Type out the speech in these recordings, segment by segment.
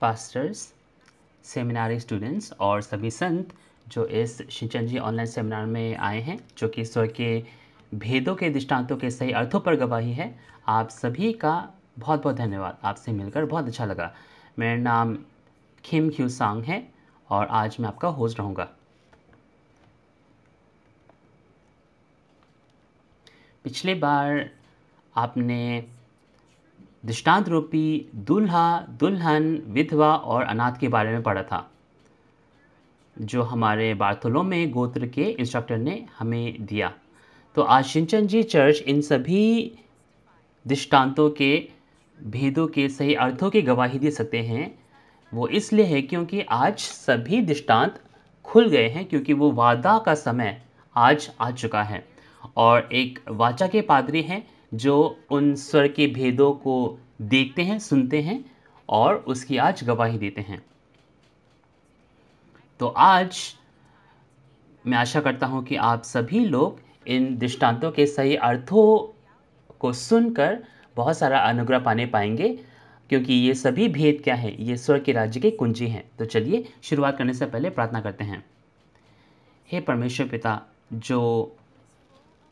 pastors seminary students और सभी संत जो इस शिचन जी ऑनलाइन सेमिनार में आए हैं जो कि स्वर के भेदों के दृष्टांतों के सही अर्थों पर गवाही है आप सभी का बहुत बहुत धन्यवाद आपसे मिलकर बहुत अच्छा लगा मेरा नाम खिम ख्यू सांग है और आज मैं आपका होस्ट रहूँगा पिछले बार आपने दृष्टांत रूपी दुल्हा दुल्हन विधवा और अनाथ के बारे में पढ़ा था जो हमारे बार्थलों में गोत्र के इंस्ट्रक्टर ने हमें दिया तो आज सिंचन जी चर्च इन सभी दृष्टांतों के भेदों के सही अर्थों की गवाही दे सकते हैं वो इसलिए है क्योंकि आज सभी दृष्टांत खुल गए हैं क्योंकि वो वादा का समय आज आ चुका है और एक वाचा के पादरी हैं जो उन स्वर के भेदों को देखते हैं सुनते हैं और उसकी आज गवाही देते हैं तो आज मैं आशा करता हूँ कि आप सभी लोग इन दृष्टांतों के सही अर्थों को सुनकर बहुत सारा अनुग्रह पाने पाएंगे क्योंकि ये सभी भेद क्या है ये स्वर के राज्य के कुंजी हैं तो चलिए शुरुआत करने से पहले प्रार्थना करते हैं हे परमेश्वर पिता जो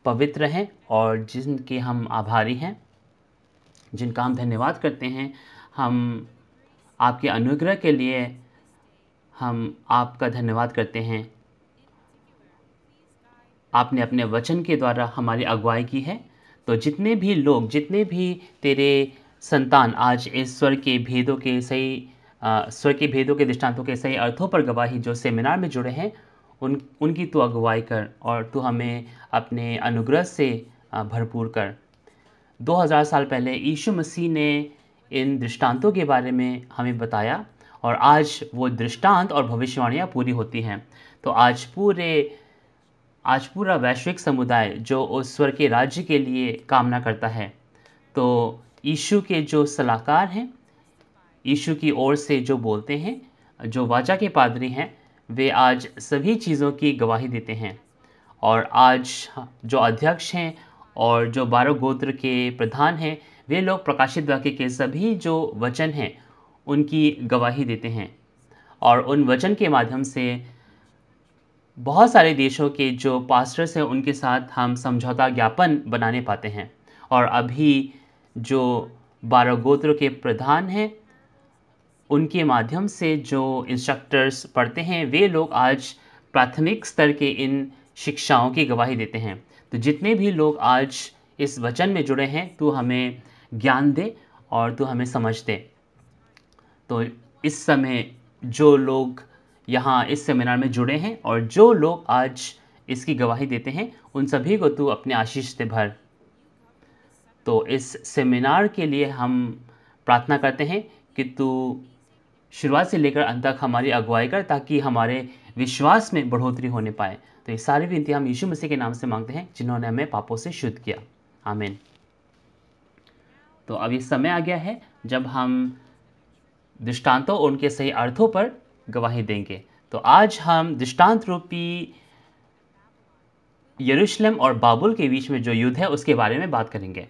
पवित्र हैं और जिनके हम आभारी हैं जिनका हम धन्यवाद करते हैं हम आपके अनुग्रह के लिए हम आपका धन्यवाद करते हैं आपने अपने वचन के द्वारा हमारी अगुवाई की है तो जितने भी लोग जितने भी तेरे संतान आज इस स्वर के भेदों के सही स्वर के भेदों के दृष्टांतों के सही अर्थों पर गवाही जो सेमिनार में जुड़े हैं उन उनकी तो अगुवाई कर और तो हमें अपने अनुग्रह से भरपूर कर 2000 साल पहले यीशु मसीह ने इन दृष्टांतों के बारे में हमें बताया और आज वो दृष्टांत और भविष्यवाणियाँ पूरी होती हैं तो आज पूरे आज पूरा वैश्विक समुदाय जो उस स्वर के राज्य के लिए कामना करता है तो यीशु के जो सलाहकार हैं यीशु की ओर से जो बोलते हैं जो वाचा के पादरी हैं वे आज सभी चीज़ों की गवाही देते हैं और आज जो अध्यक्ष हैं और जो बारह गोत्र के प्रधान हैं वे लोग प्रकाशित वाक्य के सभी जो वचन हैं उनकी गवाही देते हैं और उन वचन के माध्यम से बहुत सारे देशों के जो पास्टर्स हैं उनके साथ हम समझौता ज्ञापन बनाने पाते हैं और अभी जो बारह गोत्र के प्रधान हैं उनके माध्यम से जो इंस्ट्रक्टर्स पढ़ते हैं वे लोग आज प्राथमिक स्तर के इन शिक्षाओं की गवाही देते हैं तो जितने भी लोग आज इस वचन में जुड़े हैं तो हमें ज्ञान दे और तो हमें समझ दे तो इस समय जो लोग यहाँ इस सेमिनार में जुड़े हैं और जो लोग आज इसकी गवाही देते हैं उन सभी को तू अपने आशीष से भर तो इस सेमिनार के लिए हम प्रार्थना करते हैं कि तू शुरुआत से लेकर अंत तक हमारी अगुवाई कर ताकि हमारे विश्वास में बढ़ोतरी होने पाए तो ये सारी विनती हम यीशु मसीह के नाम से मांगते हैं जिन्होंने हमें पापों से शुद्ध किया आमीन तो अब ये समय आ गया है जब हम दृष्टांतों और उनके सही अर्थों पर गवाही देंगे तो आज हम दृष्टांत रूपी यरूशलेम और बाबुल के बीच में जो युद्ध है उसके बारे में बात करेंगे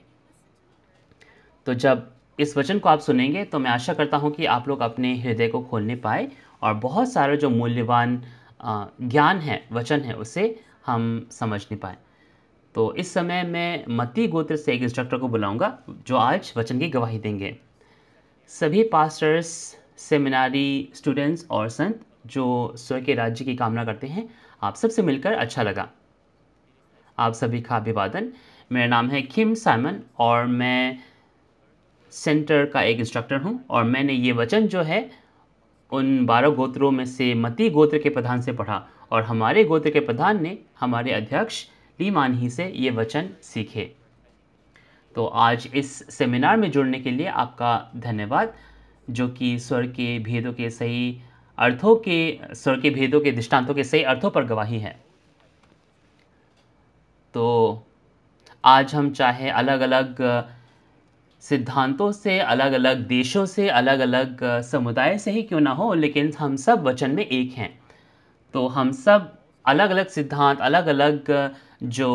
तो जब इस वचन को आप सुनेंगे तो मैं आशा करता हूँ कि आप लोग अपने हृदय को खोलने पाए और बहुत सारा जो मूल्यवान ज्ञान है वचन है उसे हम समझ नहीं पाए तो इस समय मैं मती गोत्र से एक इंस्ट्रक्टर को बुलाऊंगा जो आज वचन की गवाही देंगे सभी पास्टर्स सेमिनारी स्टूडेंट्स और संत जो स्व के राज्य की कामना करते हैं आप सबसे मिलकर अच्छा लगा आप सभी का अभिवादन मेरा नाम है किम साइमन और मैं सेंटर का एक इंस्ट्रक्टर हूँ और मैंने ये वचन जो है उन बारह गोत्रों में से मती गोत्र के प्रधान से पढ़ा और हमारे गोत्र के प्रधान ने हमारे अध्यक्ष ली मानही से ये वचन सीखे तो आज इस सेमिनार में जुड़ने के लिए आपका धन्यवाद जो कि स्वर के भेदों के सही अर्थों के स्वर के भेदों के दृष्टांतों के सही अर्थों पर गवाही है तो आज हम चाहे अलग अलग सिद्धांतों से अलग अलग देशों से अलग अलग समुदाय से ही क्यों ना हो लेकिन हम सब वचन में एक हैं तो हम सब अलग अलग सिद्धांत अलग अलग जो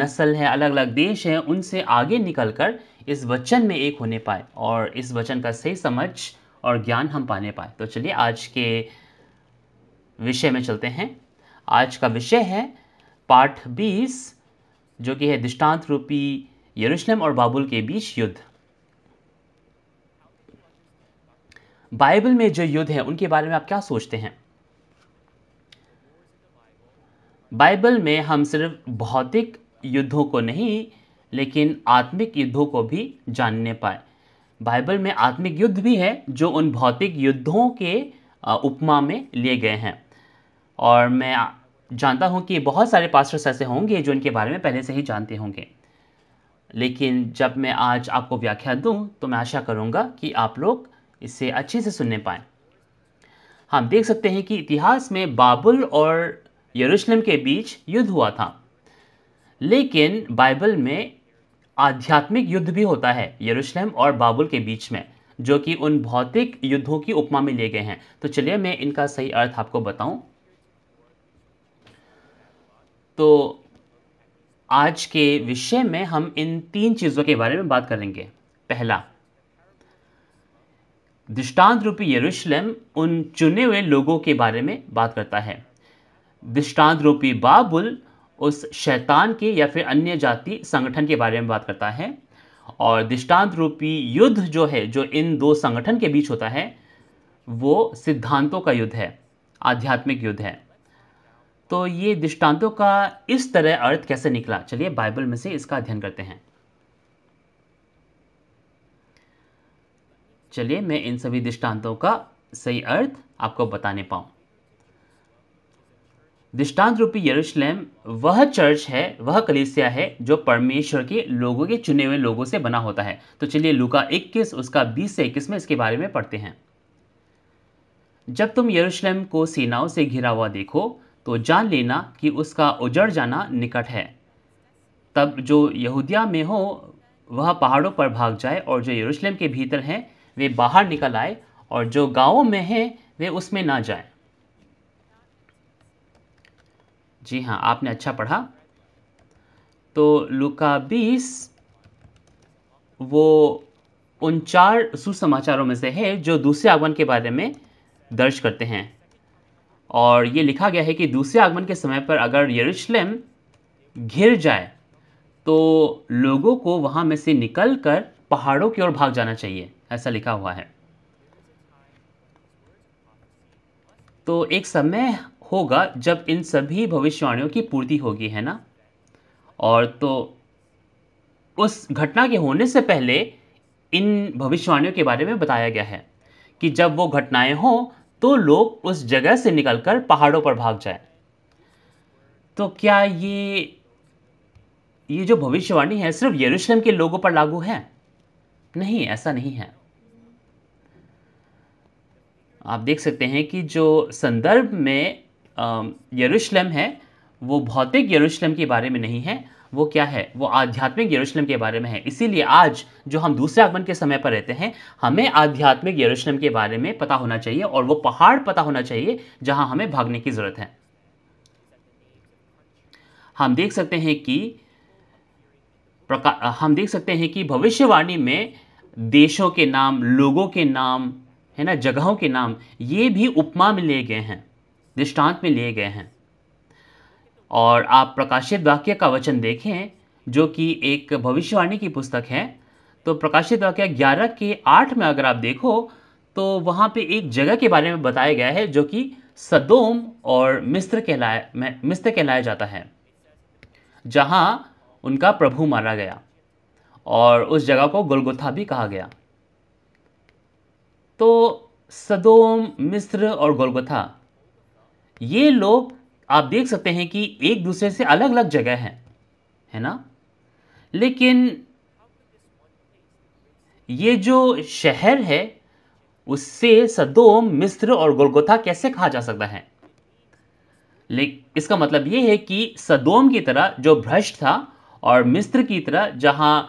नस्ल है अलग अलग देश हैं उनसे आगे निकलकर इस वचन में एक होने पाए और इस वचन का सही समझ और ज्ञान हम पाने पाए तो चलिए आज के विषय में चलते हैं आज का विषय है पाठ बीस जो कि है दृष्टांत रूपी यरूशलेम और बाबुल के बीच युद्ध बाइबल में जो युद्ध है उनके बारे में आप क्या सोचते हैं बाइबल में हम सिर्फ भौतिक युद्धों को नहीं लेकिन आत्मिक युद्धों को भी जानने पाए बाइबल में आत्मिक युद्ध भी है जो उन भौतिक युद्धों के उपमा में लिए गए हैं और मैं जानता हूं कि बहुत सारे पास्टर्स ऐसे होंगे जो इनके बारे में पहले से ही जानते होंगे लेकिन जब मैं आज आपको व्याख्या दूं तो मैं आशा करूंगा कि आप लोग इसे अच्छे से सुनने पाएँ हम देख सकते हैं कि इतिहास में बाबुल और यरूशलेम के बीच युद्ध हुआ था लेकिन बाइबल में आध्यात्मिक युद्ध भी होता है यरूशलेम और बाबुल के बीच में जो कि उन भौतिक युद्धों की उपमा में लिए गए हैं तो चलिए मैं इनका सही अर्थ आपको बताऊं तो आज के विषय में हम इन तीन चीज़ों के बारे में बात करेंगे पहला दृष्टांत रूपी यरूशलेम उन चुने हुए लोगों के बारे में बात करता है दृष्टांत रूपी बाबुल उस शैतान के या फिर अन्य जाति संगठन के बारे में बात करता है और दृष्टांत रूपी युद्ध जो है जो इन दो संगठन के बीच होता है वो सिद्धांतों का युद्ध है आध्यात्मिक युद्ध है तो ये दृष्टांतों का इस तरह अर्थ कैसे निकला चलिए बाइबल में से इसका अध्ययन करते हैं चलिए मैं इन सभी दृष्टांतों का सही अर्थ आपको बताने पाऊं दृष्टांत रूपी यरूशलेम वह चर्च है वह कलेसिया है जो परमेश्वर के लोगों के चुने हुए लोगों से बना होता है तो चलिए लुका 21 उसका 20 से 21 में इसके बारे में पढ़ते हैं जब तुम यरूशलेम को सेनाओं से घिरा हुआ देखो तो जान लेना कि उसका उजड़ जाना निकट है तब जो यहूदिया में हो वह पहाड़ों पर भाग जाए और जो यरूशलेम के भीतर हैं वे बाहर निकल आए और जो गांवों में हैं वे उसमें ना जाए जी हाँ आपने अच्छा पढ़ा तो लुका बीस वो उन चार सुसमाचारों में से है जो दूसरे आगमन के बारे में दर्ज करते हैं और ये लिखा गया है कि दूसरे आगमन के समय पर अगर यरूशलेम घिर जाए तो लोगों को वहाँ में से निकल कर पहाड़ों की ओर भाग जाना चाहिए ऐसा लिखा हुआ है तो एक समय होगा जब इन सभी भविष्यवाणियों की पूर्ति होगी है ना और तो उस घटना के होने से पहले इन भविष्यवाणियों के बारे में बताया गया है कि जब वो घटनाएं हों तो लोग उस जगह से निकलकर पहाड़ों पर भाग जाए तो क्या ये ये जो भविष्यवाणी है सिर्फ यरूशलेम के लोगों पर लागू है नहीं ऐसा नहीं है आप देख सकते हैं कि जो संदर्भ में यरूशलेम है वो भौतिक यरूशलेम के बारे में नहीं है वो क्या है वो आध्यात्मिक यरूशलेम के बारे में है इसीलिए आज जो हम दूसरे आगमन के समय पर रहते हैं हमें आध्यात्मिक यरूशलेम के बारे में पता होना चाहिए और वो पहाड़ पता होना चाहिए जहाँ हमें भागने की ज़रूरत है हम देख सकते हैं कि प्रकार हम देख सकते हैं कि भविष्यवाणी में देशों के नाम लोगों के नाम है ना जगहों के नाम ये भी उपमा में लिए गए हैं दृष्टांत में लिए गए हैं और आप प्रकाशित वाक्य का वचन देखें जो कि एक भविष्यवाणी की पुस्तक है तो प्रकाशित वाक्य ग्यारह के आठ में अगर आप देखो तो वहाँ पे एक जगह के बारे में बताया गया है जो कि सदोम और मिस्र कहलाया मिस्र कहलाया जाता है जहाँ उनका प्रभु मारा गया और उस जगह को गोलगोथा भी कहा गया तो सदोम मिस्र और गोलगोथा ये लोग आप देख सकते हैं कि एक दूसरे से अलग अलग जगह हैं है ना लेकिन ये जो शहर है उससे सदोम मिस्र और गोलगोथा कैसे कहा जा सकता है लेकिन इसका मतलब ये है कि सदोम की तरह जो भ्रष्ट था और मिस्र की तरह जहां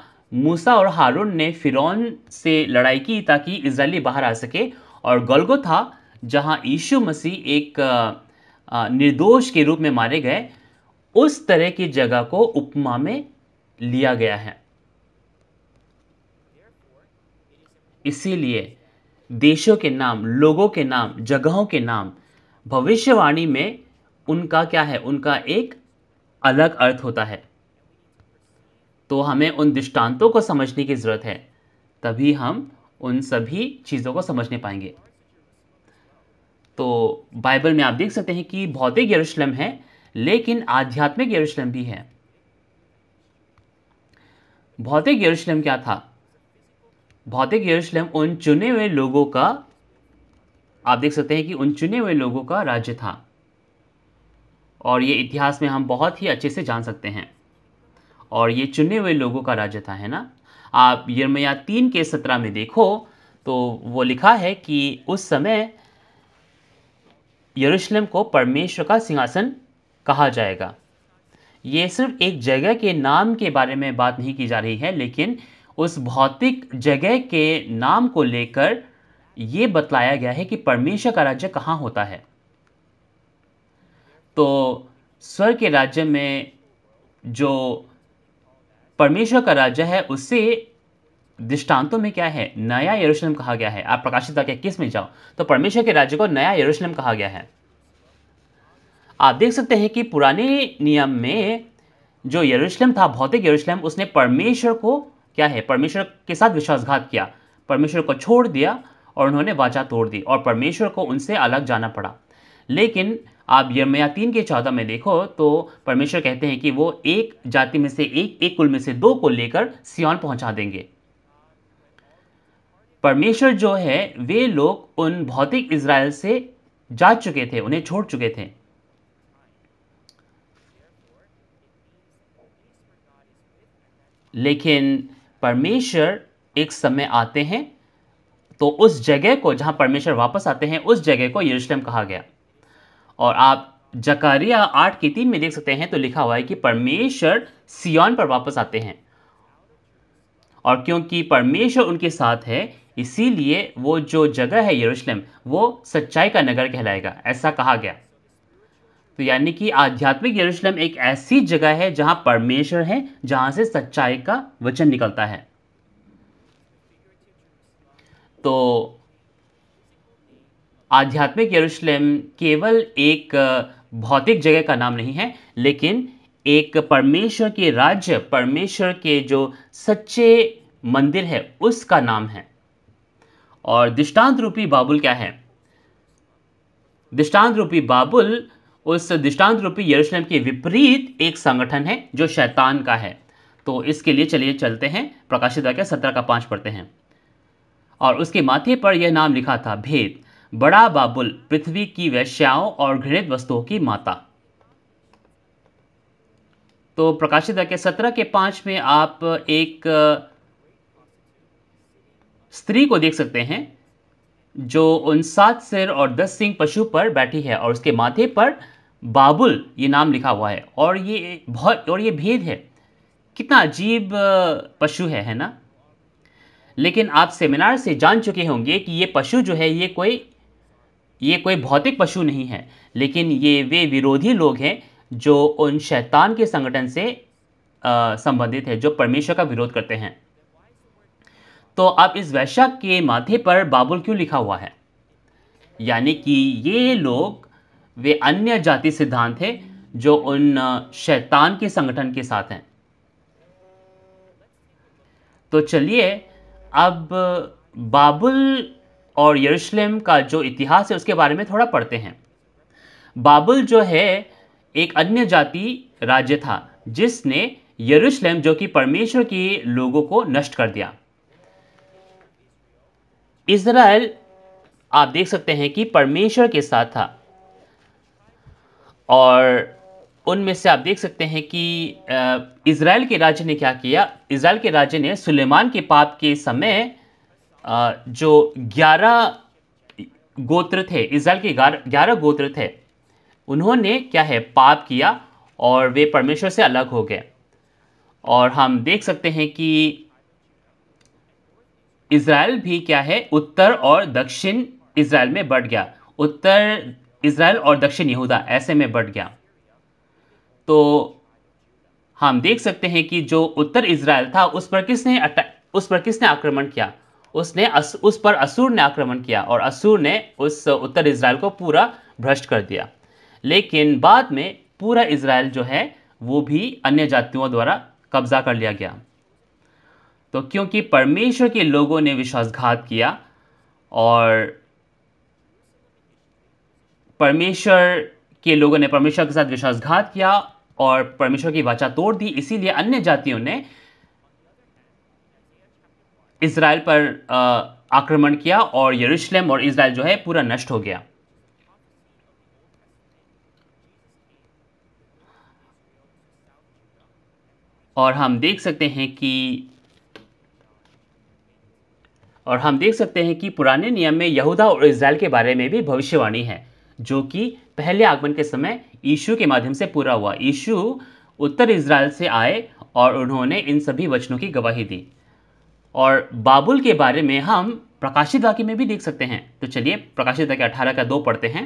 मूसा और हारून ने फिरौन से लड़ाई की ताकि इसराइली बाहर आ सके और गोलगोथा जहां यीशु मसीह एक निर्दोष के रूप में मारे गए उस तरह की जगह को उपमा में लिया गया है इसीलिए देशों के नाम लोगों के नाम जगहों के नाम भविष्यवाणी में उनका क्या है उनका एक अलग अर्थ होता है तो हमें उन दृष्टांतों को समझने की ज़रूरत है तभी हम उन सभी चीज़ों को समझने पाएंगे तो बाइबल में आप देख सकते हैं कि भौतिक यरूशलेम है लेकिन आध्यात्मिक यरूशलेम भी है भौतिक यरूशलेम क्या था भौतिक यरूशलेम उन चुने हुए लोगों का आप देख सकते हैं कि उन चुने हुए लोगों का राज्य था और ये इतिहास में हम बहुत ही अच्छे से जान सकते हैं और ये चुने हुए लोगों का राज्य था है ना आप यर्मया तीन के सत्रह में देखो तो वो लिखा है कि उस समय यरूशलेम को परमेश्वर का सिंहासन कहा जाएगा ये सिर्फ एक जगह के नाम के बारे में बात नहीं की जा रही है लेकिन उस भौतिक जगह के नाम को लेकर ये बतलाया गया है कि परमेश्वर का राज्य कहाँ होता है तो स्वर के राज्य में जो परमेश्वर का राज्य है उससे दृष्टांतों में क्या है नया यरूशलेम कहा गया है आप प्रकाशित वाक्य किस में जाओ तो परमेश्वर के राज्य को नया यरूशलेम कहा गया है आप देख सकते हैं कि पुराने नियम में जो यरूशलेम था भौतिक यरूशलेम उसने परमेश्वर को क्या है परमेश्वर के साथ विश्वासघात किया परमेश्वर को छोड़ दिया और उन्होंने वाचा तोड़ दी और परमेश्वर को उनसे अलग जाना पड़ा लेकिन आप यमया तीन के चौदह में देखो तो परमेश्वर कहते हैं कि वो एक जाति में से एक एक कुल में से दो को लेकर सियान पहुंचा देंगे परमेश्वर जो है वे लोग उन भौतिक इसराइल से जा चुके थे उन्हें छोड़ चुके थे लेकिन परमेश्वर एक समय आते हैं तो उस जगह को जहां परमेश्वर वापस आते हैं उस जगह को यरूशलेम कहा गया और आप जकारिया आठ की तीन में देख सकते हैं तो लिखा हुआ है कि परमेश्वर सियोन पर वापस आते हैं और क्योंकि परमेश्वर उनके साथ है इसीलिए वो जो जगह है यरूशलेम वो सच्चाई का नगर कहलाएगा ऐसा कहा गया तो यानी कि आध्यात्मिक यरूशलेम एक ऐसी जगह है जहां परमेश्वर है जहां से सच्चाई का वचन निकलता है तो आध्यात्मिक यरूशलेम केवल एक भौतिक जगह का नाम नहीं है लेकिन एक परमेश्वर के राज्य परमेश्वर के जो सच्चे मंदिर है उसका नाम है और दृष्टांत रूपी बाबुल क्या है दृष्टांत रूपी बाबुल उस दृष्टांत रूपी यरूशलेम के विपरीत एक संगठन है जो शैतान का है तो इसके लिए चलिए चलते हैं प्रकाशित वाक्य सत्रह का पांच पढ़ते हैं और उसके माथे पर यह नाम लिखा था भेद बड़ा बाबुल पृथ्वी की वैश्याओं और घृणित वस्तुओं की माता तो प्रकाशित वाक्य सत्रह के पांच में आप एक स्त्री को देख सकते हैं जो उन सात सिर और दस सिंह पशु पर बैठी है और उसके माथे पर बाबुल ये नाम लिखा हुआ है और ये बहुत और ये भेद है कितना अजीब पशु है है ना लेकिन आप सेमिनार से जान चुके होंगे कि ये पशु जो है ये कोई ये कोई भौतिक पशु नहीं है लेकिन ये वे विरोधी लोग हैं जो उन शैतान के संगठन से संबंधित है जो परमेश्वर का विरोध करते हैं तो अब इस वैश्य के माथे पर बाबुल क्यों लिखा हुआ है यानी कि ये लोग वे अन्य जाति सिद्धांत है जो उन शैतान के संगठन के साथ हैं तो चलिए अब बाबुल और यरूशलेम का जो इतिहास है उसके बारे में थोड़ा पढ़ते हैं बाबुल जो है एक अन्य जाति राज्य था जिसने यरूशलेम जो कि परमेश्वर के लोगों को नष्ट कर दिया इसराइल आप देख सकते हैं कि परमेश्वर के साथ था और उनमें से आप देख सकते हैं कि इसराइल के राज्य ने क्या किया इसराइल के राज्य ने सुलेमान के पाप के समय जो ग्यारह गोत्र थे इसराइल के ग्यारह गोत्र थे उन्होंने क्या है पाप किया और वे परमेश्वर से अलग हो गए और हम देख सकते हैं कि इसराइल भी क्या है उत्तर और दक्षिण इसराइल में बढ़ गया उत्तर इसराइल और दक्षिण यहूदा ऐसे में बढ़ गया तो हम देख सकते हैं कि जो उत्तर इसराइल था उस पर किसने उस पर किसने आक्रमण किया उसने अस, उस पर असुर ने आक्रमण किया और असुर ने उस उत्तर इसराइल को पूरा भ्रष्ट कर दिया लेकिन बाद में पूरा इसराइल जो है वो भी अन्य जातियों द्वारा कब्जा कर लिया गया तो क्योंकि परमेश्वर के लोगों ने विश्वासघात किया और परमेश्वर के लोगों ने परमेश्वर के साथ विश्वासघात किया और परमेश्वर की वाचा तोड़ दी इसीलिए अन्य जातियों ने इसराइल पर आक्रमण किया और यरूशलेम और इसराइल जो है पूरा नष्ट हो गया और हम देख सकते हैं कि और हम देख सकते हैं कि पुराने नियम में यहूदा और इसराइल के बारे में भी भविष्यवाणी है जो कि पहले आगमन के समय यीशु के माध्यम से पूरा हुआ यीशु उत्तर इसराइल से आए और उन्होंने इन सभी वचनों की गवाही दी और बाबुल के बारे में हम प्रकाशित वाक्य में भी देख सकते हैं तो चलिए प्रकाशित वाक्य अठारह का दो पढ़ते हैं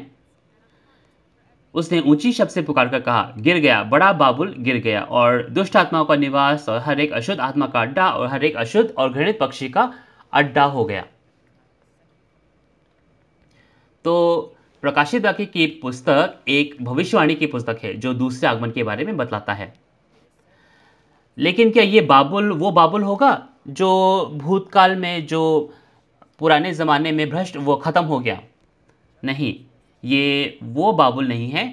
उसने ऊंची शब्द से पुकार कर कहा गिर गया बड़ा बाबुल गिर गया और दुष्ट आत्माओं का निवास और हर एक अशुद्ध आत्मा का अड्डा और हर एक अशुद्ध और घृणित पक्षी का अड्डा हो गया तो प्रकाशित वाक्य की पुस्तक एक भविष्यवाणी की पुस्तक है जो दूसरे आगमन के बारे में बतलाता है लेकिन क्या ये बाबुल वो बाबुल होगा जो भूतकाल में जो पुराने ज़माने में भ्रष्ट वो ख़त्म हो गया नहीं ये वो बाबुल नहीं है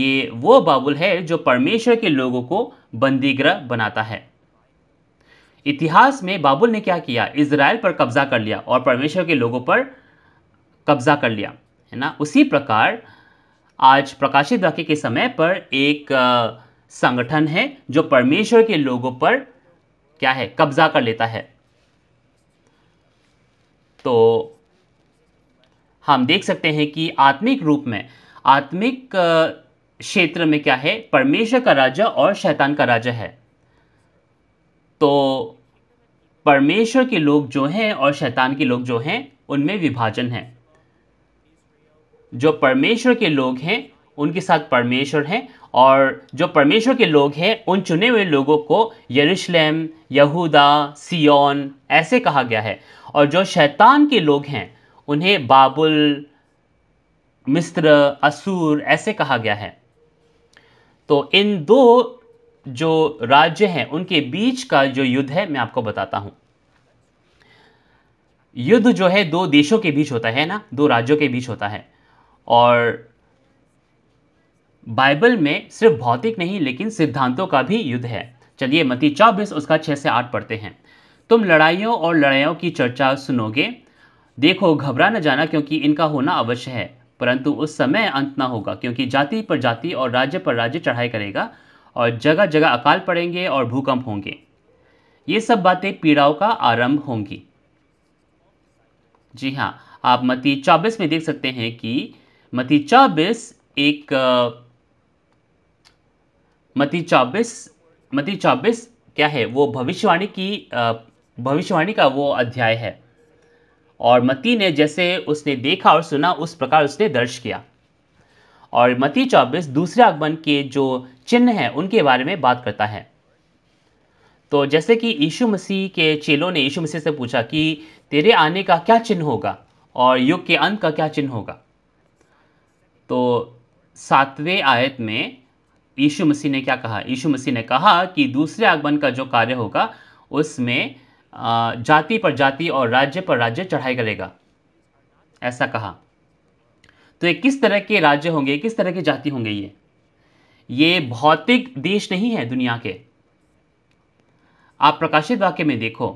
ये वो बाबुल है जो परमेश्वर के लोगों को बंदीगृह बनाता है इतिहास में बाबुल ने क्या किया इसराइल पर कब्जा कर लिया और परमेश्वर के लोगों पर कब्जा कर लिया है ना उसी प्रकार आज प्रकाशित वाक्य के समय पर एक संगठन है जो परमेश्वर के लोगों पर क्या है कब्जा कर लेता है तो हम देख सकते हैं कि आत्मिक रूप में आत्मिक क्षेत्र में क्या है परमेश्वर का राजा और शैतान का राजा है तो परमेश्वर के लोग जो हैं और शैतान के लोग जो हैं उनमें विभाजन है जो परमेश्वर के लोग हैं उनके साथ परमेश्वर हैं और जो परमेश्वर के लोग हैं उन चुने हुए लोगों को यरूशलेम यहूदा सियोन ऐसे कहा गया है और जो शैतान के लोग हैं उन्हें बाबुल मिस्र असूर ऐसे कहा गया है तो इन दो जो राज्य हैं उनके बीच का जो युद्ध है मैं आपको बताता हूँ युद्ध जो है दो देशों के बीच होता है ना दो राज्यों के बीच होता है और बाइबल में सिर्फ भौतिक नहीं लेकिन सिद्धांतों का भी युद्ध है चलिए मती चौबीस उसका छः से आठ पढ़ते हैं तुम लड़ाइयों और लड़ाइयों की चर्चा सुनोगे देखो घबरा न जाना क्योंकि इनका होना अवश्य है परंतु उस समय अंत ना होगा क्योंकि जाति पर जाति और राज्य पर राज्य चढ़ाई करेगा और जगह जगह अकाल पड़ेंगे और भूकंप होंगे ये सब बातें पीड़ाओं का आरंभ होंगी जी हाँ आप मती चौबीस में देख सकते हैं कि मती चौबीस एक मती चौबीस मती चौबीस क्या है वो भविष्यवाणी की भविष्यवाणी का वो अध्याय है और मती ने जैसे उसने देखा और सुना उस प्रकार उसने दर्ज किया और मती चौबीस दूसरे आगमन के जो चिन्ह हैं उनके बारे में बात करता है तो जैसे कि यीशु मसीह के चेलों ने यीशु मसीह से पूछा कि तेरे आने का क्या चिन्ह होगा और युग के अंत का क्या चिन्ह होगा तो सातवें आयत में यीशु मसीह ने क्या कहा यीशु मसीह ने कहा कि दूसरे आगमन का जो कार्य होगा उसमें जाति पर जाति और राज्य पर राज्य चढ़ाई करेगा ऐसा कहा तो ये किस तरह के राज्य होंगे किस तरह की जाति होंगे ये ये भौतिक देश नहीं है दुनिया के आप प्रकाशित वाक्य में देखो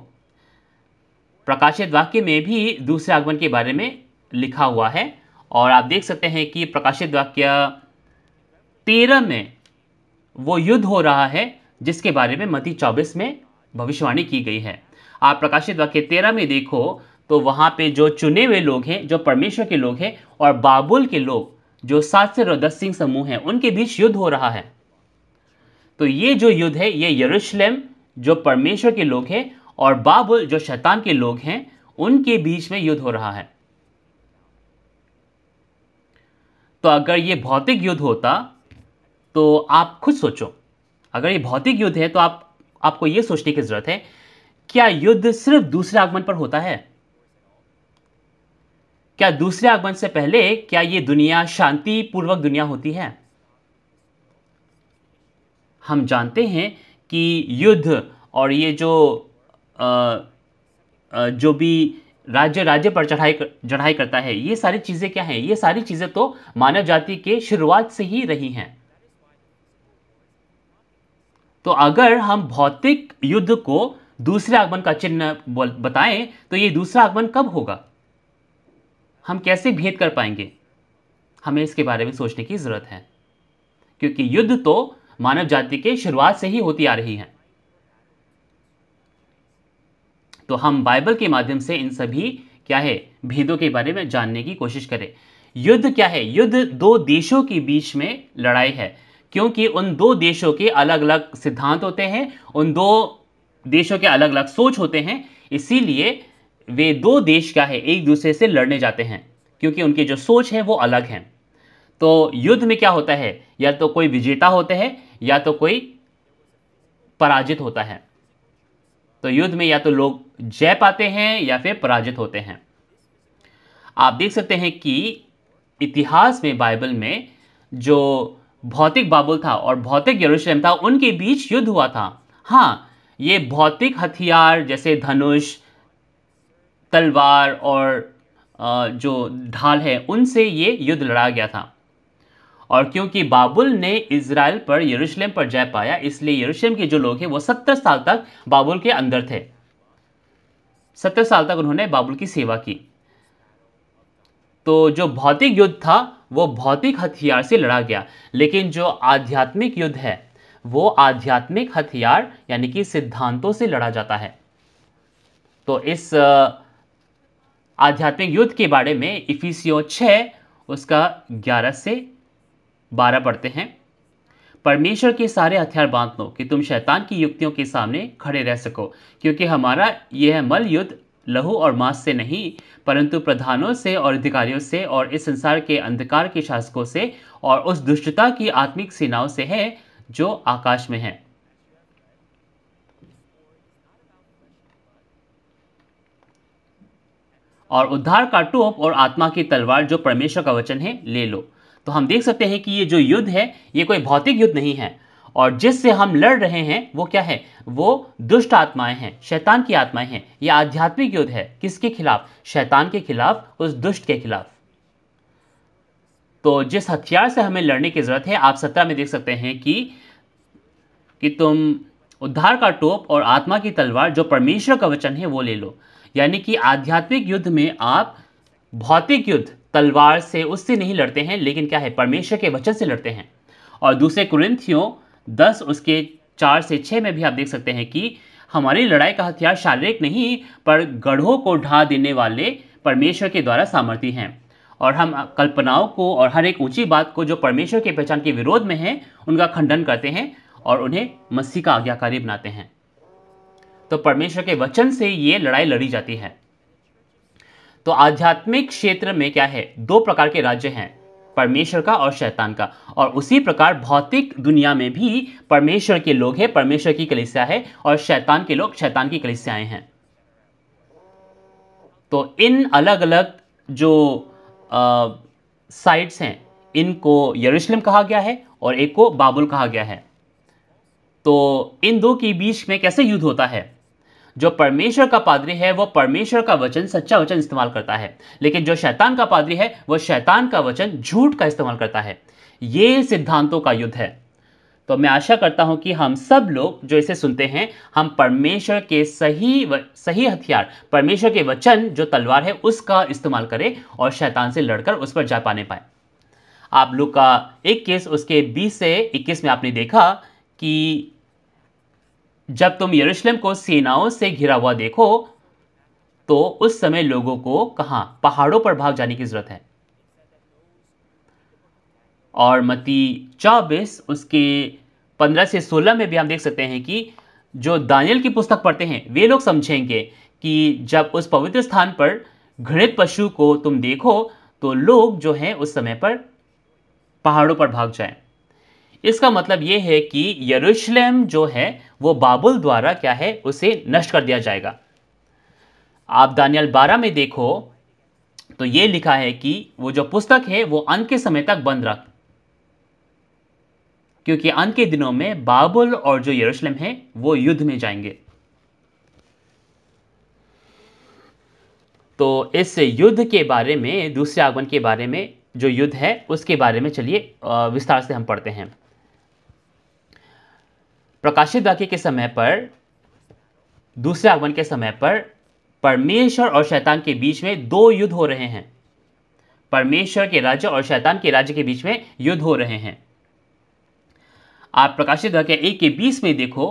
प्रकाशित वाक्य में भी दूसरे आगमन के बारे में लिखा हुआ है और आप देख सकते हैं कि प्रकाशित वाक्य तेरह में वो युद्ध हो रहा है जिसके बारे में मती चौबीस में भविष्यवाणी की गई है आप प्रकाशित वाक्य तेरह में देखो तो वहाँ पे जो चुने हुए लोग हैं जो परमेश्वर के लोग हैं और बाबुल के लोग जो सात से दस सिंह समूह हैं उनके बीच युद्ध हो रहा है तो ये जो युद्ध है ये यरूशलेम जो परमेश्वर के लोग हैं और बाबुल जो शैतान के लोग हैं उनके बीच में युद्ध हो रहा है तो अगर ये भौतिक युद्ध होता तो आप खुद सोचो अगर ये भौतिक युद्ध है तो आप आपको ये सोचने की ज़रूरत है क्या युद्ध सिर्फ दूसरे आगमन पर होता है क्या दूसरे आगमन से पहले क्या ये दुनिया शांतिपूर्वक दुनिया होती है हम जानते हैं कि युद्ध और ये जो आ, जो भी राज्य राज्य पर चढ़ाई चढ़ाई करता है ये सारी चीज़ें क्या हैं ये सारी चीज़ें तो मानव जाति के शुरुआत से ही रही हैं तो अगर हम भौतिक युद्ध को दूसरे आगमन का चिन्ह बताएं तो ये दूसरा आगमन कब होगा हम कैसे भेद कर पाएंगे हमें इसके बारे में सोचने की ज़रूरत है क्योंकि युद्ध तो मानव जाति के शुरुआत से ही होती आ रही हैं तो हम बाइबल के माध्यम से इन सभी क्या है भेदों के बारे में जानने की कोशिश करें युद्ध क्या है युद्ध दो देशों के बीच में लड़ाई है क्योंकि उन दो देशों के अलग अलग सिद्धांत होते हैं उन दो देशों के अलग अलग सोच होते हैं इसीलिए वे दो देश क्या है एक दूसरे से लड़ने जाते हैं क्योंकि उनकी जो सोच है वो अलग हैं तो युद्ध में क्या होता है या तो कोई विजेता होते हैं या तो कोई पराजित होता है तो युद्ध में या तो लोग जय पाते हैं या फिर पराजित होते हैं आप देख सकते हैं कि इतिहास में बाइबल में जो भौतिक बाबुल था और भौतिक यरूशलेम था उनके बीच युद्ध हुआ था हाँ ये भौतिक हथियार जैसे धनुष तलवार और जो ढाल है उनसे ये युद्ध लड़ा गया था और क्योंकि बाबुल ने इसराइल पर यरूशलेम पर जय पाया इसलिए यरूशलेम के जो लोग हैं वो सत्तर साल तक बाबुल के अंदर थे सत्तर साल तक उन्होंने बाबुल की सेवा की तो जो भौतिक युद्ध था वो भौतिक हथियार से लड़ा गया लेकिन जो आध्यात्मिक युद्ध है वो आध्यात्मिक हथियार यानी कि सिद्धांतों से लड़ा जाता है तो इस आध्यात्मिक युद्ध के बारे में इफिसियो छः उसका 11 से बारह पढ़ते हैं परमेश्वर के सारे हथियार बांध लो कि तुम शैतान की युक्तियों के सामने खड़े रह सको क्योंकि हमारा यह मल युद्ध लहू और मांस से नहीं परंतु प्रधानों से और अधिकारियों से और इस संसार के अंधकार के शासकों से और उस दुष्टता की आत्मिक सेनाओं से है जो आकाश में है और उद्धार का टोप और आत्मा की तलवार जो परमेश्वर का वचन है ले लो तो हम देख सकते हैं कि ये जो युद्ध है ये कोई भौतिक युद्ध नहीं है और जिससे हम लड़ रहे हैं वो क्या है वो दुष्ट आत्माएं हैं शैतान की आत्माएं हैं ये आध्यात्मिक युद्ध है किसके खिलाफ शैतान के खिलाफ उस दुष्ट के खिलाफ तो जिस हथियार से हमें लड़ने की ज़रूरत है आप सत्रह में देख सकते हैं कि कि तुम उद्धार का टोप और आत्मा की तलवार जो परमेश्वर का वचन है वो ले लो यानी कि आध्यात्मिक युद्ध में आप भौतिक युद्ध तलवार से उससे नहीं लड़ते हैं लेकिन क्या है परमेश्वर के वचन से लड़ते हैं और दूसरे कुरिंथियों दस उसके चार से छः में भी आप देख सकते हैं कि हमारी लड़ाई का हथियार शारीरिक नहीं पर गढ़ों को ढा देने वाले परमेश्वर के द्वारा सामर्थ्य हैं और हम कल्पनाओं को और हर एक ऊंची बात को जो परमेश्वर की पहचान के विरोध में है उनका खंडन करते हैं और उन्हें मसीह का आज्ञाकारी बनाते हैं तो परमेश्वर के वचन से ये लड़ाई लड़ी जाती है तो आध्यात्मिक क्षेत्र में क्या है दो प्रकार के राज्य हैं परमेश्वर का और शैतान का और उसी प्रकार भौतिक दुनिया में भी परमेश्वर के लोग हैं परमेश्वर की कलिस्या है और शैतान के लोग शैतान की कलिस्याएं हैं तो इन अलग अलग जो साइट्स हैं इनको यरूशलेम कहा गया है और एक को बाबुल कहा गया है तो इन दो के बीच में कैसे युद्ध होता है जो परमेश्वर का पादरी है वो परमेश्वर का वचन सच्चा वचन इस्तेमाल करता है लेकिन जो शैतान का पादरी है वो शैतान का वचन झूठ का इस्तेमाल करता है ये सिद्धांतों का युद्ध है तो मैं आशा करता हूं कि हम सब लोग जो इसे सुनते हैं हम परमेश्वर के सही व, सही हथियार परमेश्वर के वचन जो तलवार है उसका इस्तेमाल करें और शैतान से लड़कर उस पर जा पाने पाए आप लोग का एक केस उसके 20 से 21 में आपने देखा कि जब तुम यरूशलेम को सेनाओं से घिरा हुआ देखो तो उस समय लोगों को कहाँ पहाड़ों पर भाग जाने की जरूरत है और मती चौबीस उसके पंद्रह से सोलह में भी हम देख सकते हैं कि जो दानियल की पुस्तक पढ़ते हैं वे लोग समझेंगे कि जब उस पवित्र स्थान पर घृणित पशु को तुम देखो तो लोग जो हैं उस समय पर पहाड़ों पर भाग जाएं इसका मतलब ये है कि यरूशलेम जो है वो बाबुल द्वारा क्या है उसे नष्ट कर दिया जाएगा आप दानियल बारह में देखो तो ये लिखा है कि वो जो पुस्तक है वो अंत के समय तक बंद रख क्योंकि अंत के दिनों में बाबुल और जो यरूशलेम है वो युद्ध में जाएंगे तो इस युद्ध के बारे में दूसरे आगमन के बारे में जो युद्ध है उसके बारे में चलिए विस्तार से हम पढ़ते हैं प्रकाशित वाक्य के समय पर दूसरे आगमन के समय पर परमेश्वर और शैतान के बीच में दो युद्ध हो रहे हैं परमेश्वर के राज्य और शैतान के राज्य के बीच में युद्ध हो रहे हैं आप प्रकाशित वाक्य एक के बीस में देखो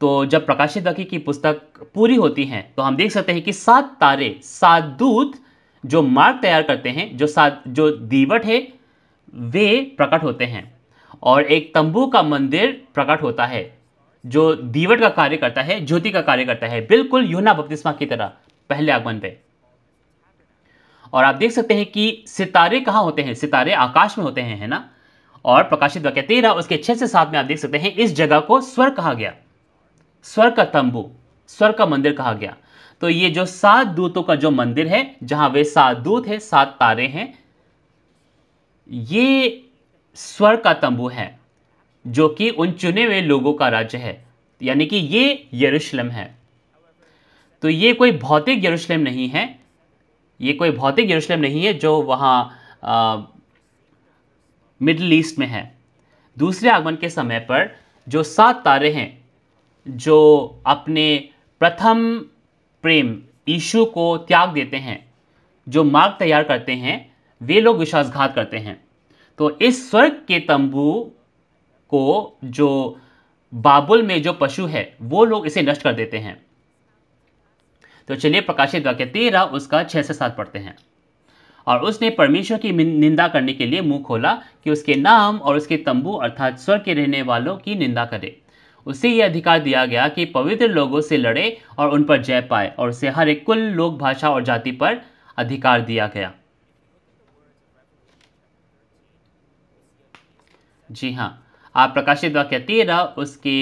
तो जब प्रकाशित वाक्य की पुस्तक पूरी होती है तो हम देख सकते हैं कि सात तारे सात दूत जो मार्ग तैयार करते हैं जो सात जो दीवट है वे प्रकट होते हैं और एक तंबू का मंदिर प्रकट होता है जो दीवट का कार्य करता है ज्योति का कार्य करता है बिल्कुल यूना बपतिस्मा की तरह पहले आगमन पे और आप देख सकते हैं कि सितारे कहाँ होते हैं सितारे आकाश में होते हैं है ना और प्रकाशित वाक्य तेरह उसके छः से सात में आप देख सकते हैं इस जगह को स्वर कहा गया स्वर का तंबू स्वर का मंदिर कहा गया तो ये जो सात दूतों का जो मंदिर है जहां वे सात दूत हैं सात तारे हैं ये स्वर का तंबू है जो कि उन चुने हुए लोगों का राज्य है यानी कि ये यरूशलेम है तो ये कोई भौतिक यरूशलेम नहीं है ये कोई भौतिक यरूशलेम नहीं है जो वहाँ मिडल ईस्ट में है दूसरे आगमन के समय पर जो सात तारे हैं जो अपने प्रथम प्रेम ईशु को त्याग देते हैं जो मार्ग तैयार करते हैं वे लोग विश्वासघात करते हैं तो इस स्वर्ग के तंबू को जो बाबुल में जो पशु है वो लोग इसे नष्ट कर देते हैं तो चलिए प्रकाशित वाक्य तेरह उसका छः से सात पढ़ते हैं और उसने परमेश्वर की निंदा करने के लिए मुंह खोला कि उसके नाम और उसके तंबू अर्थात स्वर्ग के रहने वालों की निंदा करे उसे यह अधिकार दिया गया कि पवित्र लोगों से लड़े और उन पर जय पाए और उसे हर एक कुल लोक भाषा और जाति पर अधिकार दिया गया जी हाँ आप प्रकाशित वाक्य तेरह उसके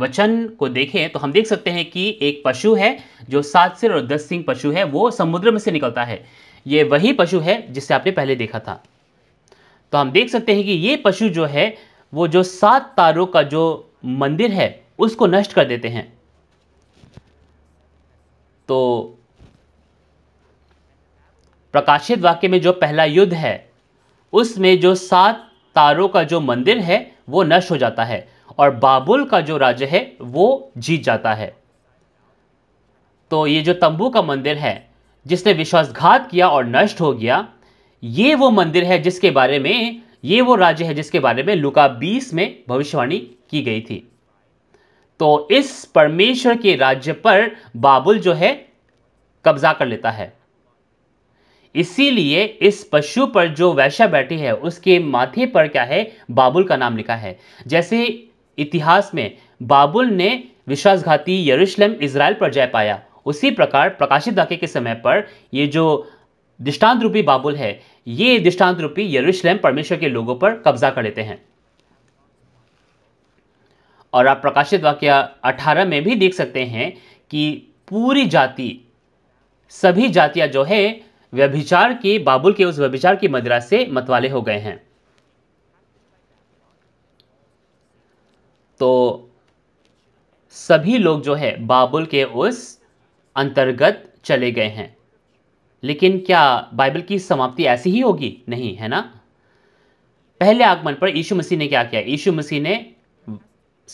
वचन को देखें तो हम देख सकते हैं कि एक पशु है जो सात सिर और दस सिंह पशु है वो समुद्र में से निकलता है ये वही पशु है जिसे आपने पहले देखा था तो हम देख सकते हैं कि ये पशु जो है वो जो सात तारों का जो मंदिर है उसको नष्ट कर देते हैं तो प्रकाशित वाक्य में जो पहला युद्ध है उसमें जो सात तारों का जो मंदिर है वो नष्ट हो जाता है और बाबुल का जो राज्य है वो जीत जाता है तो ये जो तंबू का मंदिर है जिसने विश्वासघात किया और नष्ट हो गया ये वो मंदिर है जिसके बारे में ये वो राज्य है जिसके बारे में लुका 20 में भविष्यवाणी की गई थी तो इस परमेश्वर के राज्य पर बाबुल जो है कब्जा कर लेता है इसीलिए इस पशु पर जो वैश्य बैठी है उसके माथे पर क्या है बाबुल का नाम लिखा है जैसे इतिहास में बाबुल ने विश्वासघाती यरूशलेम इसराइल पर जय पाया उसी प्रकार प्रकाशित वाक्य के समय पर ये जो दृष्टांत रूपी बाबुल है ये दृष्टांत रूपी यरूशलेम परमेश्वर के लोगों पर कब्जा कर लेते हैं और आप प्रकाशित वाक्य 18 में भी देख सकते हैं कि पूरी जाति सभी जातियां जो है व्यभिचार की बाबुल के उस व्यभिचार की मदिरा से मतवाले हो गए हैं तो सभी लोग जो है बाबुल के उस अंतर्गत चले गए हैं लेकिन क्या बाइबल की समाप्ति ऐसी ही होगी नहीं है ना पहले आगमन पर यीशु मसीह ने क्या किया यीशु मसीह ने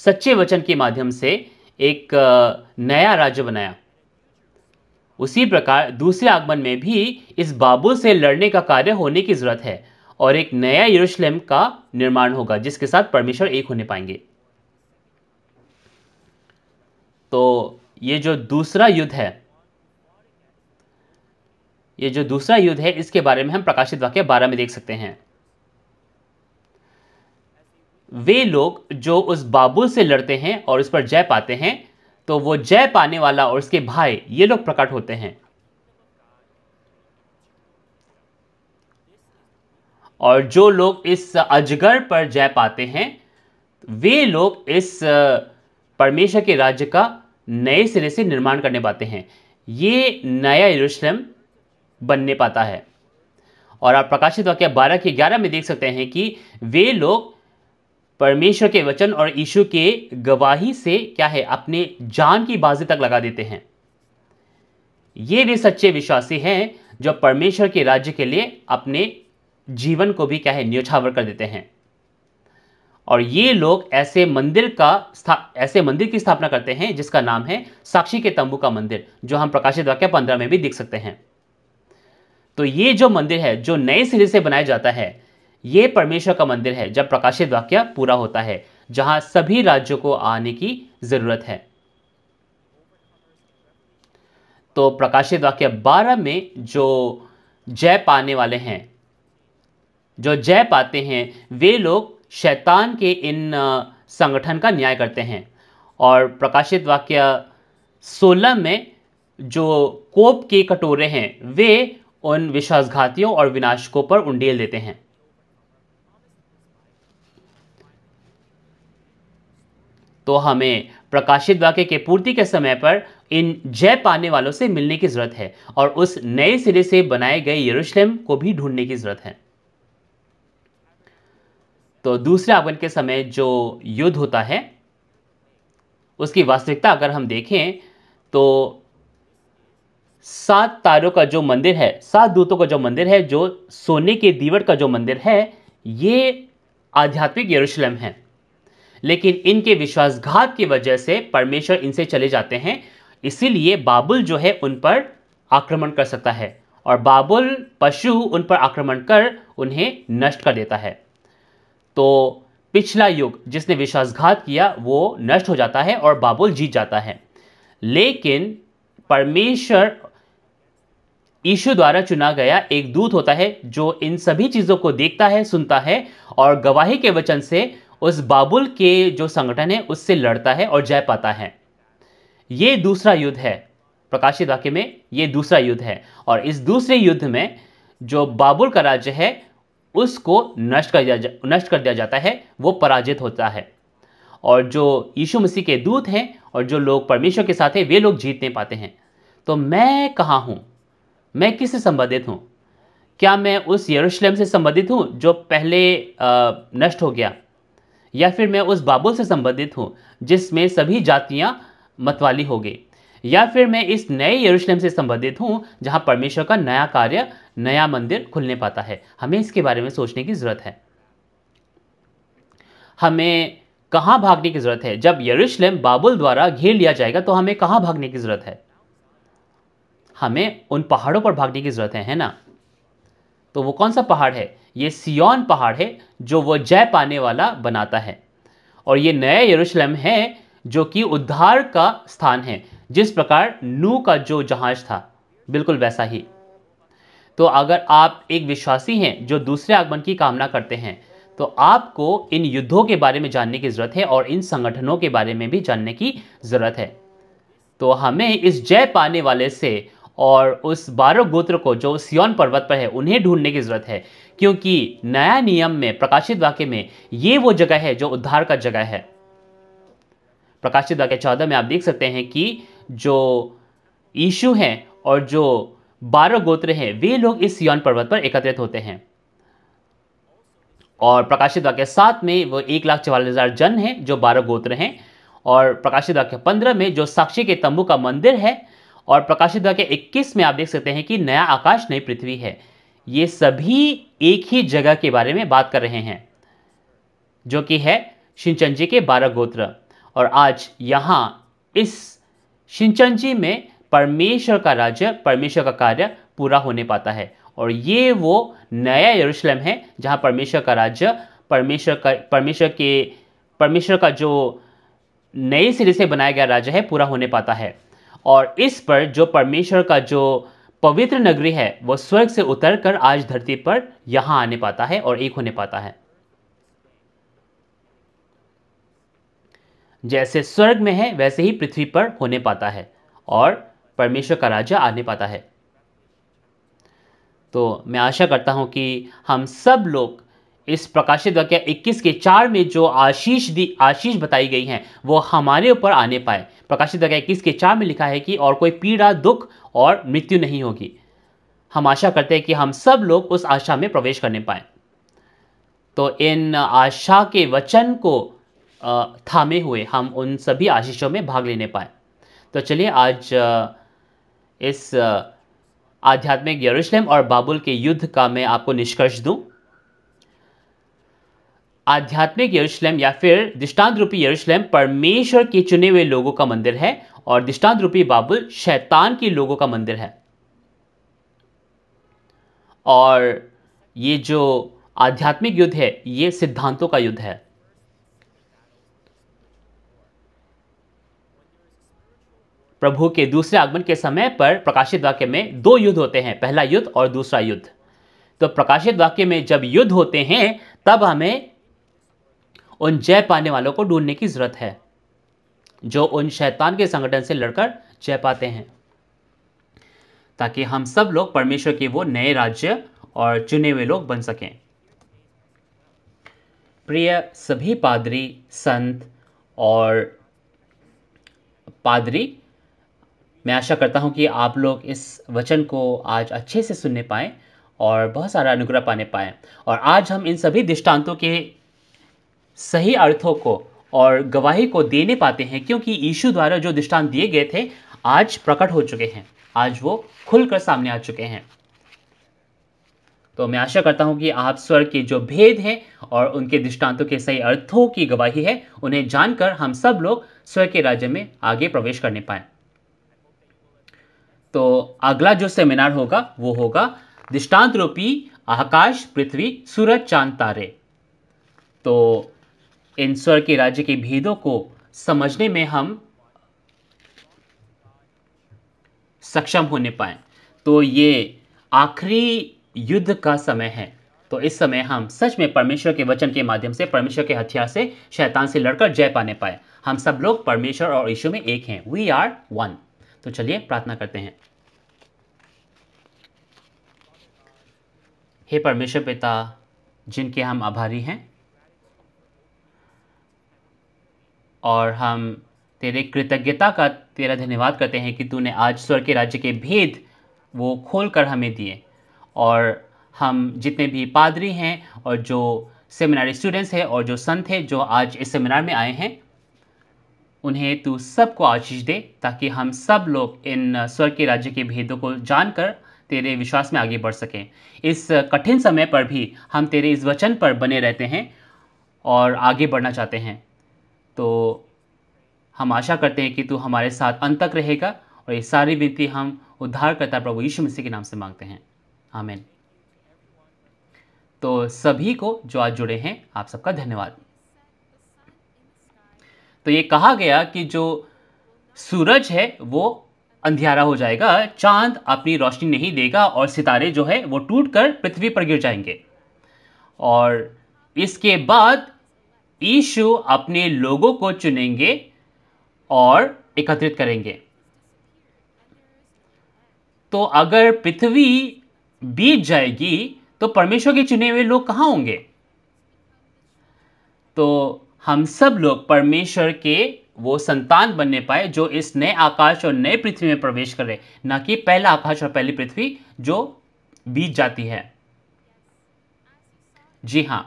सच्चे वचन के माध्यम से एक नया राज्य बनाया उसी प्रकार दूसरे आगमन में भी इस बाबुल से लड़ने का कार्य होने की ज़रूरत है और एक नया यरूशलेम का निर्माण होगा जिसके साथ परमेश्वर एक होने पाएंगे तो ये जो दूसरा युद्ध है ये जो दूसरा युद्ध है इसके बारे में हम प्रकाशित वाक्य बारह में देख सकते हैं वे लोग जो उस बाबुल से लड़ते हैं और उस पर जय पाते हैं तो वो जय पाने वाला और उसके भाई ये लोग प्रकट होते हैं और जो लोग इस अजगर पर जय पाते हैं वे लोग इस परमेश्वर के राज्य का नए सिरे से निर्माण करने पाते हैं ये नया यरूशलेम बनने पाता है और आप प्रकाशित वाक्य बारह के ग्यारह में देख सकते हैं कि वे लोग परमेश्वर के वचन और यीशु के गवाही से क्या है अपने जान की बाजी तक लगा देते हैं ये वे सच्चे विश्वासी हैं जो परमेश्वर के राज्य के लिए अपने जीवन को भी क्या है न्योछावर कर देते हैं और ये लोग ऐसे मंदिर का ऐसे मंदिर की स्थापना करते हैं जिसका नाम है साक्षी के तंबू का मंदिर जो हम प्रकाशित वाक्य पंद्रह में भी देख सकते हैं तो ये जो मंदिर है जो नए सिरे से बनाया जाता है ये परमेश्वर का मंदिर है जब प्रकाशित वाक्य पूरा होता है जहां सभी राज्यों को आने की जरूरत है तो प्रकाशित वाक्य 12 में जो जय पाने वाले हैं जो जय पाते हैं वे लोग शैतान के इन संगठन का न्याय करते हैं और प्रकाशित वाक्य 16 में जो कोप के कटोरे हैं वे उन विश्वासघातियों और विनाशकों पर उंडेल देते हैं तो हमें प्रकाशित वाक्य के पूर्ति के समय पर इन जय पाने वालों से मिलने की ज़रूरत है और उस नए सिरे से बनाए गए यरूशलेम को भी ढूंढने की ज़रूरत है तो दूसरे आगमन के समय जो युद्ध होता है उसकी वास्तविकता अगर हम देखें तो सात तारों का जो मंदिर है सात दूतों का जो मंदिर है जो सोने के दीवट का जो मंदिर है ये आध्यात्मिक यरूशलेम है लेकिन इनके विश्वासघात की वजह से परमेश्वर इनसे चले जाते हैं इसीलिए बाबुल जो है उन पर आक्रमण कर सकता है और बाबुल पशु उन पर आक्रमण कर उन्हें नष्ट कर देता है तो पिछला युग जिसने विश्वासघात किया वो नष्ट हो जाता है और बाबुल जीत जाता है लेकिन परमेश्वर ईशु द्वारा चुना गया एक दूत होता है जो इन सभी चीज़ों को देखता है सुनता है और गवाही के वचन से उस बाबुल के जो संगठन है उससे लड़ता है और जय पाता है ये दूसरा युद्ध है प्रकाशित वाक्य में ये दूसरा युद्ध है और इस दूसरे युद्ध में जो बाबुल का राज्य है उसको नष्ट कर दिया नष्ट कर दिया जाता है वो पराजित होता है और जो यीशु मसीह के दूत हैं और जो लोग परमेश्वर के साथ हैं वे लोग जीत नहीं पाते हैं तो मैं कहाँ हूँ मैं किससे संबंधित हूँ क्या मैं उस यरूशलेम से संबंधित हूँ जो पहले नष्ट हो गया या फिर मैं उस बाबुल से संबंधित हूँ जिसमें सभी जातियाँ मतवाली हो गई या फिर मैं इस नए यरूशलेम से संबंधित हूँ जहाँ परमेश्वर का नया कार्य नया मंदिर खुलने पाता है हमें इसके बारे में सोचने की ज़रूरत है हमें कहाँ भागने की ज़रूरत है जब यरूशलेम बाबुल द्वारा घेर लिया जाएगा तो हमें कहाँ भागने की ज़रूरत है हमें उन पहाड़ों पर भागने की ज़रूरत है है ना तो वो कौन सा पहाड़ है ये सियोन पहाड़ है जो वह जय पाने वाला बनाता है और ये नया यरूशलेम है जो कि उद्धार का स्थान है जिस प्रकार नू का जो जहाज था बिल्कुल वैसा ही तो अगर आप एक विश्वासी हैं जो दूसरे आगमन की कामना करते हैं तो आपको इन युद्धों के बारे में जानने की ज़रूरत है और इन संगठनों के बारे में भी जानने की ज़रूरत है तो हमें इस जय पाने वाले से और उस बारह गोत्र को जो सियोन पर्वत पर है उन्हें ढूंढने की ज़रूरत है क्योंकि नया नियम में प्रकाशित वाक्य में ये वो जगह है जो उद्धार का जगह है प्रकाशित वाक्य चौदह में आप देख सकते हैं कि जो ईशु हैं और जो बारह गोत्र हैं वे लोग इस यौन पर्वत पर एकत्रित होते हैं और प्रकाशित वाक्य सात में वो एक लाख चवालीस हज़ार जन हैं जो बारह गोत्र हैं और प्रकाशित वाक्य पंद्रह में जो साक्षी के तंबू का मंदिर है और प्रकाशित वाक्य इक्कीस में आप देख सकते हैं कि नया आकाश नई पृथ्वी है ये सभी एक ही जगह के बारे में बात कर रहे हैं जो कि है जी के बारह गोत्र और आज यहाँ इस जी में परमेश्वर का राज्य परमेश्वर का कार्य पूरा होने पाता है और ये वो नया यरूशलेम है जहाँ परमेश्वर का राज्य परमेश्वर का परमेश्वर के परमेश्वर का जो नए सिरे से बनाया गया राज्य है पूरा होने पाता है और इस पर जो परमेश्वर का जो पवित्र नगरी है वह स्वर्ग से उतरकर आज धरती पर यहां आने पाता है और एक होने पाता है जैसे स्वर्ग में है वैसे ही पृथ्वी पर होने पाता है और परमेश्वर का राजा आने पाता है तो मैं आशा करता हूं कि हम सब लोग इस प्रकाशित वाक्य 21 के चार में जो आशीष दी आशीष बताई गई हैं वो हमारे ऊपर आने पाए प्रकाशित वाक्य 21 के चार में लिखा है कि और कोई पीड़ा दुख और मृत्यु नहीं होगी हम आशा करते हैं कि हम सब लोग उस आशा में प्रवेश करने पाए तो इन आशा के वचन को थामे हुए हम उन सभी आशीषों में भाग लेने पाए तो चलिए आज इस आध्यात्मिक यरूशलेम और बाबुल के युद्ध का मैं आपको निष्कर्ष दूं आध्यात्मिक यरूशलेम या फिर दृष्टांत रूपी यरूशलेम परमेश्वर के चुने हुए लोगों का मंदिर है और दृष्टांत रूपी बाबुल शैतान के लोगों का मंदिर है और ये जो आध्यात्मिक युद्ध है ये सिद्धांतों का युद्ध है प्रभु के दूसरे आगमन के समय पर प्रकाशित वाक्य में दो युद्ध होते हैं पहला युद्ध और दूसरा युद्ध तो प्रकाशित वाक्य में जब युद्ध होते हैं तब हमें उन जय पाने वालों को ढूंढने की ज़रूरत है जो उन शैतान के संगठन से लड़कर जय पाते हैं ताकि हम सब लोग परमेश्वर के वो नए राज्य और चुने हुए लोग बन सकें प्रिय सभी पादरी संत और पादरी मैं आशा करता हूँ कि आप लोग इस वचन को आज अच्छे से सुनने पाएँ और बहुत सारा अनुग्रह पाने पाएँ और आज हम इन सभी दृष्टांतों के सही अर्थों को और गवाही को दे नहीं पाते हैं क्योंकि यीशु द्वारा जो दृष्टांत दिए गए थे आज प्रकट हो चुके हैं आज वो खुलकर सामने आ चुके हैं तो मैं आशा करता हूं कि आप स्वर के जो भेद हैं और उनके दृष्टांतों के सही अर्थों की गवाही है उन्हें जानकर हम सब लोग स्वर के राज्य में आगे प्रवेश करने पाए तो अगला जो सेमिनार होगा वो होगा दृष्टांत रूपी आकाश पृथ्वी सूरज चांद तारे तो इन स्वर के राज्य के भेदों को समझने में हम सक्षम होने पाए तो ये आखिरी युद्ध का समय है तो इस समय हम सच में परमेश्वर के वचन के माध्यम से परमेश्वर के हथियार से शैतान से लड़कर जय पाने पाए हम सब लोग परमेश्वर और यीशु में एक हैं वी आर वन तो चलिए प्रार्थना करते हैं हे परमेश्वर पिता जिनके हम आभारी हैं और हम तेरे कृतज्ञता का तेरा धन्यवाद करते हैं कि तूने आज स्वर के राज्य के भेद वो खोल कर हमें दिए और हम जितने भी पादरी हैं और जो सेमिनारी स्टूडेंट्स हैं और जो संत हैं जो आज इस सेमिनार में आए हैं उन्हें तू सबको आशीष दे ताकि हम सब लोग इन स्वर के राज्य के भेदों को जानकर तेरे विश्वास में आगे बढ़ सकें इस कठिन समय पर भी हम तेरे इस वचन पर बने रहते हैं और आगे बढ़ना चाहते हैं तो हम आशा करते हैं कि तू हमारे साथ अंत तक रहेगा और ये सारी विनती हम उद्धारकर्ता प्रभु यीशु मसीह के नाम से मांगते हैं आमेन तो सभी को जो आज जुड़े हैं आप सबका धन्यवाद तो ये कहा गया कि जो सूरज है वो अंधियारा हो जाएगा चांद अपनी रोशनी नहीं देगा और सितारे जो है वो टूट कर पृथ्वी पर गिर जाएंगे और इसके बाद ईशु अपने लोगों को चुनेंगे और एकत्रित करेंगे तो अगर पृथ्वी बीत जाएगी तो परमेश्वर के चुने हुए लोग कहाँ होंगे तो हम सब लोग परमेश्वर के वो संतान बनने पाए जो इस नए आकाश और नए पृथ्वी में प्रवेश करे ना कि पहला आकाश और पहली पृथ्वी जो बीत जाती है जी हाँ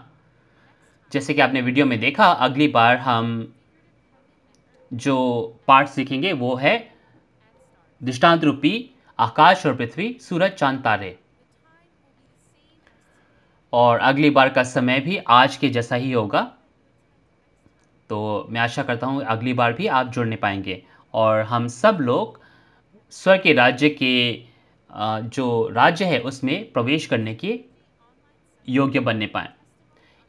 जैसे कि आपने वीडियो में देखा अगली बार हम जो पार्ट सीखेंगे वो है दृष्टांत रूपी आकाश और पृथ्वी सूरज चांद तारे और अगली बार का समय भी आज के जैसा ही होगा तो मैं आशा करता हूँ अगली बार भी आप जुड़ने पाएंगे और हम सब लोग स्वर के राज्य के जो राज्य है उसमें प्रवेश करने के योग्य बनने पाएँ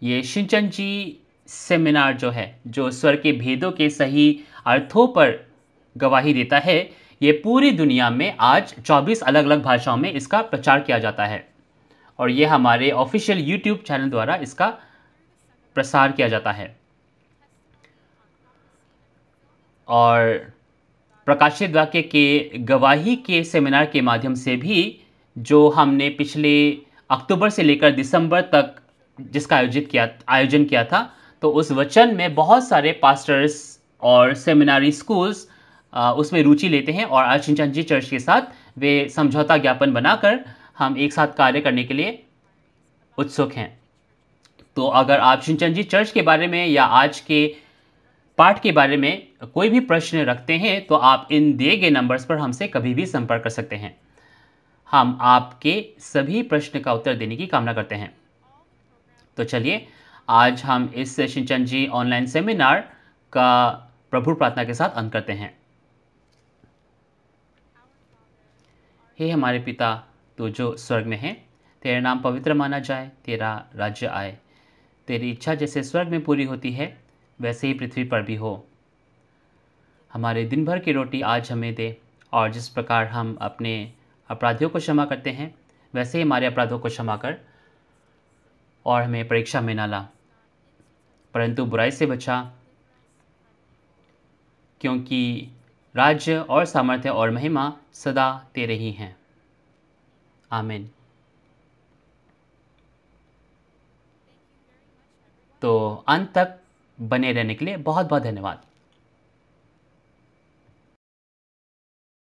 ये जी सेमिनार जो है जो स्वर के भेदों के सही अर्थों पर गवाही देता है ये पूरी दुनिया में आज 24 अलग अलग भाषाओं में इसका प्रचार किया जाता है और ये हमारे ऑफिशियल यूट्यूब चैनल द्वारा इसका प्रसार किया जाता है और प्रकाशित वाक्य के गवाही के सेमिनार के माध्यम से भी जो हमने पिछले अक्टूबर से लेकर दिसंबर तक जिसका आयोजित किया आयोजन किया था तो उस वचन में बहुत सारे पास्टर्स और सेमिनारी स्कूल्स उसमें रुचि लेते हैं और आशिनचंद जी चर्च के साथ वे समझौता ज्ञापन बनाकर हम एक साथ कार्य करने के लिए उत्सुक हैं तो अगर आप शिनचंद जी चर्च के बारे में या आज के पाठ के बारे में कोई भी प्रश्न रखते हैं तो आप इन दिए गए नंबर्स पर हमसे कभी भी संपर्क कर सकते हैं हम आपके सभी प्रश्न का उत्तर देने की कामना करते हैं तो चलिए आज हम इस शिंचन जी ऑनलाइन सेमिनार का प्रभु प्रार्थना के साथ अंत करते हैं हे हमारे पिता तो जो स्वर्ग में हैं तेरा नाम पवित्र माना जाए तेरा राज्य आए तेरी इच्छा जैसे स्वर्ग में पूरी होती है वैसे ही पृथ्वी पर भी हो हमारे दिन भर की रोटी आज हमें दे और जिस प्रकार हम अपने अपराधियों को क्षमा करते हैं वैसे ही हमारे अपराधों को क्षमा कर और हमें परीक्षा में ना ला परंतु बुराई से बचा क्योंकि राज्य और सामर्थ्य और महिमा सदा ते रही हैं आमिन तो अंत तक बने रहने के लिए बहुत बहुत धन्यवाद